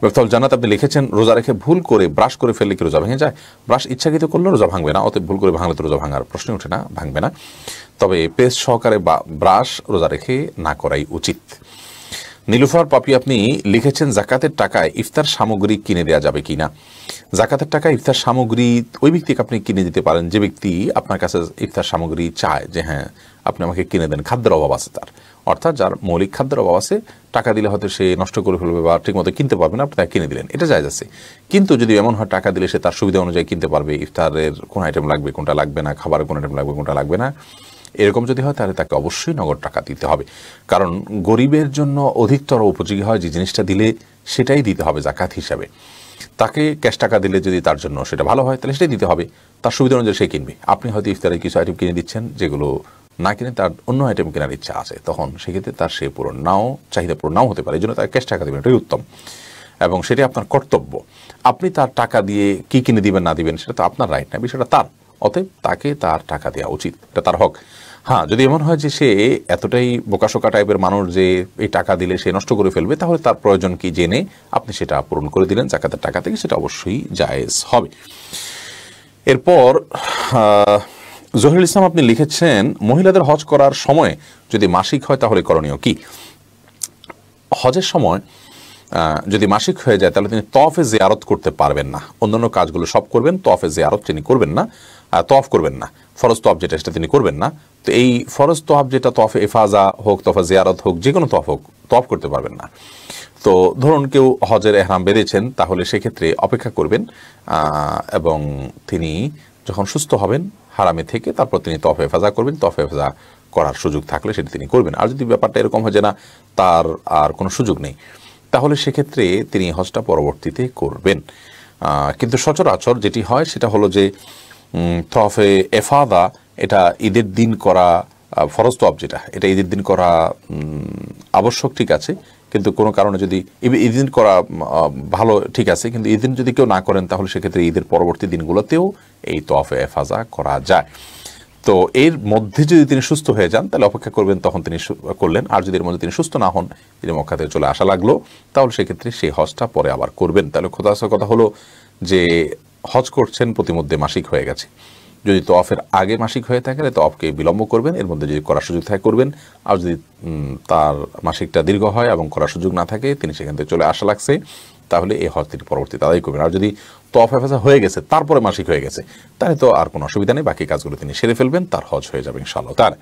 বেফতল জান্নাত আপনি লিখেছেন রোজা রেখে ভুল করে ব্রাশ করে ফেললে কি রোজা ভেঙে যায় ব্রাশ ইচ্ছাকৃত করলে রোজা ভাঙবে না অতএব ভুল করে ভাঙলে তো রোজা ভাঙার প্রশ্ন ওঠে না ভাঙবে না তবে পেস্ট সহকারে বা ব্রাশ রোজা রেখে না করাই উচিত নীলুফার পাপি আপনি লিখেছেন জাকাতের টাকায় ইফতার সামগ্রী কিনে দেওয়া যাবে কি না জাকাতের টাকা ইফতার সামগ্রী ওই ব্যক্তিকে আপনি কিনে দিতে পারেন যে ব্যক্তি আপনার কাছে ইফতার সামগ্রী চায় যে হ্যাঁ আপনি আমাকে কিনে দেন খাদ্যের অভাব আছে তার অর্থাৎ যার মৌলিক খাদ্যের অভাব আছে টাকা দিলে হয়তো সে নষ্ট করে ফেলবে বা ঠিকমতো কিনতে পারবে না আপনি তাকে কিনে দিলেন এটা যায় যাচ্ছে কিন্তু যদি এমন হয় টাকা দিলে সে তার সুবিধা অনুযায়ী কিনতে পারবে ইফতারের কোন আইটেম লাগবে কোনটা লাগবে না খাবারের কোন আইটেম লাগবে কোনটা লাগবে না এরকম যদি হয় তাহলে তাকে অবশ্যই নগদ টাকা দিতে হবে কারণ গরিবের জন্য অধিকতর উপযোগী হয় যে জিনিসটা দিলে সেটাই দিতে হবে জাকাত হিসাবে তাকে ক্যাশ টাকা দিলে যদি তার জন্য সেটা ভালো হয় তাহলে সেটাই দিতে হবে তার সুবিধা অনুযায়ী সে কিনবে আপনি হয়তো ইফতারের কিছু আইটেম কিনে দিচ্ছেন যেগুলো না কিনে তার অন্য আইটেম কেনার ইচ্ছা আছে তখন সেক্ষেত্রে তার সে পূরণ নাও চাহিদা পূরণ নাও হতে পারে এই জন্য তাকে ক্যাশ টাকা দেবেন এটাই উত্তম এবং সেটি আপনার কর্তব্য আপনি তার টাকা দিয়ে কি কিনে দিবেন না দিবেন সেটা তো আপনার রাইট না বিষয়টা তার অতএব তাকে তার টাকা দেওয়া উচিত এটা তার হক হ্যাঁ যদি এমন হয় যে সে এতটাই বোকাশোকা টাইপের মানুষ যে এই টাকা দিলে সে নষ্ট করে ফেলবে তাহলে তার প্রয়োজন কি জেনে আপনি সেটা পূরণ করে দিলেন জাকাতের টাকা থেকে সেটা অবশ্যই জায়েজ হবে এরপর জহিরুল ইসলাম আপনি লিখেছেন মহিলাদের হজ করার সময় যদি মাসিক হয় তাহলে করণীয় কি হজের সময় যদি মাসিক হয়ে যায় তাহলে তিনি তফে জিয়ারত করতে পারবেন না অন্যান্য কাজগুলো সব করবেন তফে জিয়ারত তিনি করবেন না তফ করবেন না ফরজ তফ যেটা সেটা তিনি করবেন না তো এই ফরজ তফ যেটা তফে এফাজা হোক তফা জিয়ারত হোক যে কোনো তফ হোক তফ করতে পারবেন না তো ধরুন কেউ হজের এহরাম বেঁধেছেন তাহলে সেক্ষেত্রে অপেক্ষা করবেন এবং তিনি যখন সুস্থ হবেন হারামে থেকে তারপর তিনি তফ হেফাজা করবেন তফ হেফাজা করার সুযোগ থাকলে সেটা তিনি করবেন আর যদি ব্যাপারটা এরকম হয় যে না তার আর কোনো সুযোগ নেই তাহলে সেক্ষেত্রে তিনি হজটা পরবর্তীতে করবেন কিন্তু সচরাচর যেটি হয় সেটা হলো যে তফে এফাদা এটা ঈদের দিন করা ফরজ তফ যেটা এটা ঈদের দিন করা আবশ্যক ঠিক আছে কিন্তু কোনো কারণে যদি ঈদিন করা ভালো ঠিক আছে কিন্তু ঈদিন যদি কেউ না করেন তাহলে সেক্ষেত্রে ঈদের পরবর্তী দিনগুলোতেও এই তফে এফাজা করা যায় তো এর মধ্যে যদি তিনি সুস্থ হয়ে যান তাহলে অপেক্ষা করবেন তখন তিনি করলেন আর যদি এর মধ্যে তিনি সুস্থ না হন তিনি মক্কাতে চলে আসা লাগলো তাহলে সেক্ষেত্রে সেই হজটা পরে আবার করবেন তাহলে খোদাসা কথা হলো যে হজ করছেন প্রতিমধ্যে মাসিক হয়ে গেছে যদি তফের আগে মাসিক হয়ে থাকে তো অফকে বিলম্ব করবেন এর মধ্যে যদি করার সুযোগ থাকে করবেন আর যদি তার মাসিকটা দীর্ঘ হয় এবং করার সুযোগ না থাকে তিনি সেখান থেকে চলে আসা লাগছে তাহলে এই হজ তিনি পরবর্তী তাদেরই করবেন আর যদি তফ হেফাজা হয়ে গেছে তারপরে মাসিক হয়ে গেছে তাহলে তো আর কোনো অসুবিধা নেই বাকি কাজগুলো তিনি সেরে ফেলবেন তার হজ হয়ে যাবে ইনশাআল্লাহ তার